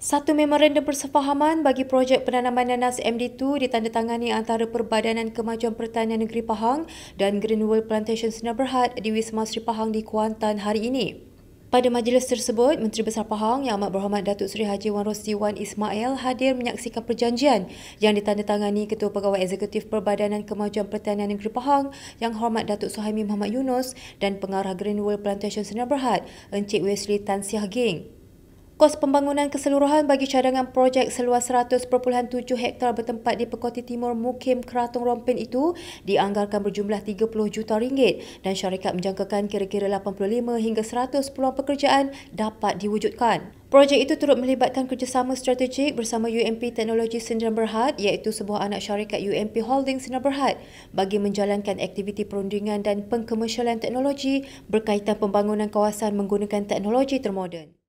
Satu memorandum persefahaman bagi projek penanaman nanas MD2 ditandatangani antara Perbadanan Kemajuan Pertanian Negeri Pahang dan Green World Plantation Sdn Bhd di Wisma Sri Pahang di Kuantan hari ini. Pada majlis tersebut, Menteri Besar Pahang Yang Amat Berhormat Datuk Seri Haji Wan Rosdi Wan Ismail hadir menyaksikan perjanjian yang ditandatangani Ketua Pegawai Eksekutif Perbadanan Kemajuan Pertanian Negeri Pahang Yang Hormat Datuk Suhaimi Muhammad Yunus dan Pengarah Green World Plantation Sdn Bhd Encik Wesley Tan Siah Geng. Kos pembangunan keseluruhan bagi cadangan projek seluas 100.7 hektar bertempat di Pekoti Timur Mukim Keratung Rompin itu dianggarkan berjumlah 30 juta ringgit dan syarikat menjangkakan kira-kira 85 hingga 100 peluang pekerjaan dapat diwujudkan. Projek itu turut melibatkan kerjasama strategik bersama UMP Teknologi Sdn Bhd iaitu sebuah anak syarikat UMP Holding Sdn Bhd bagi menjalankan aktiviti perundingan dan pengkomersialan teknologi berkaitan pembangunan kawasan menggunakan teknologi termoden.